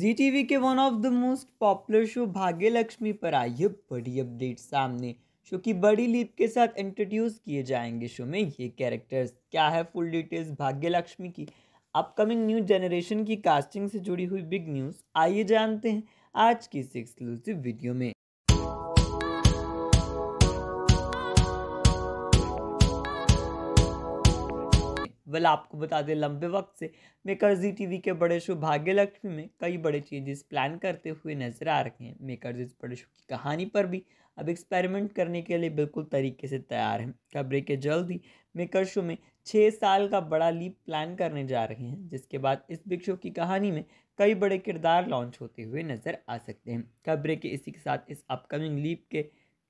जी TV के one of the most popular show Bhagya Lakshmi पर आई है बड़ी अपडेट सामने शो की बड़ी लीप के साथ इंट्रोड्यूस किए जाएंगे शो में ये कैरेक्टर्स क्या है फुल डिटेल्स भाग्य लक्ष्मी की अपकमिंग न्यू जनरेशन की कास्टिंग से जुड़ी हुई बिग न्यूज़ आइए जानते हैं आज की इस एक्सक्लूसिव वीडियो में वेल आपको बता दें लंबे वक्त से मेकर जी e टी के बड़े शो भाग्य लक्ष्मी में कई बड़े चेंजेस प्लान करते हुए नजर आ रहे हैं मेकर जी बड़े शो की कहानी पर भी अब एक्सपेरिमेंट करने के लिए बिल्कुल तरीके से तैयार हैं खबरें के जल्द ही मेकर शो में छः साल का बड़ा लीप प्लान करने जा रहे हैं जिसके बाद इस बिग शो की कहानी में कई बड़े किरदार लॉन्च होते हुए नजर आ सकते हैं खबरें के इसी के साथ इस अपकमिंग लीप के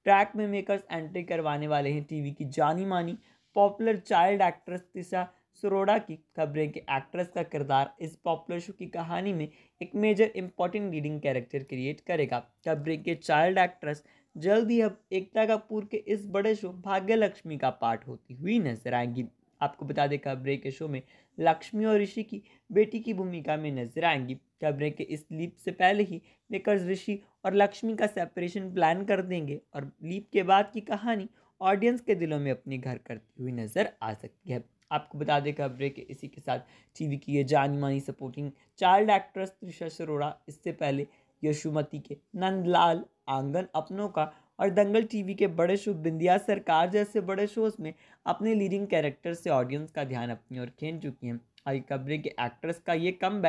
ट्रैक में मेकर्स एंट्री करवाने वाले हैं टीवी की जानी मानी popular child actress Tisha Saroda की खबरें के एक्ट्रेस का किरदार इस पॉपुलर शो की कहानी में एक major important leading character create करेगा खबरें के चाइल्ड एक्ट्रेस जल्द ही अब एकता कपूर के इस बड़े शो भाग्य लक्ष्मी का पार्ट होती हुई नजर आएंगी आपको बता दें खबरें के शो में लक्ष्मी और ऋषि की बेटी की भूमिका में नजर आएंगी खबरें के इस लीप से पहले ही मेकर्स ऋषि और लक्ष्मी का सेपरेशन प्लान कर देंगे और लीप के बाद की कहानी ऑडियंस के दिलों में अपनी घर करती हुई नजर आ सकती है आपको बता दें कि इसी के साथ टीवी की ये जानी मानी supporting child actress Trisha Saroda इससे पहले यशुमती के नंदलाल आंगन अपनों का और दंगल टीवी के बड़े शो बिंदिया सरकार जैसे बड़े शोज में अपने लीडिंग कैरेक्टर से ऑडियंस का ध्यान अपनी ओर खींच चुकी हैं आई खबरें के एक्ट्रेस का ये कम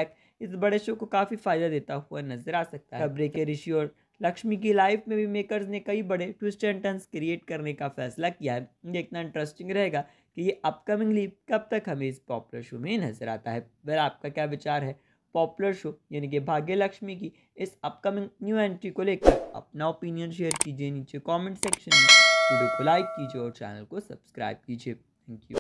इस बड़े शो को काफ़ी फायदा देता हुआ नजर आ सकता है खबरें के ऋषि और लक्ष्मी की लाइफ में भी मेकर्स ने कई बड़े ट्विस्ट एंड टर्न्स क्रिएट करने का फैसला किया है देखना इंटरेस्टिंग रहेगा कि ये अपकमिंग लीप कब तक हमें इस पॉपुलर शो में नजर आता है वह आपका क्या विचार है पॉपुलर शो यानी कि भाग्य लक्ष्मी की इस अपकमिंग न्यू एंट्री को लेकर अपना ओपिनियन शेयर कीजिए नीचे कमेंट सेक्शन में वीडियो को लाइक कीजिए और चैनल को सब्सक्राइब कीजिए थैंक यू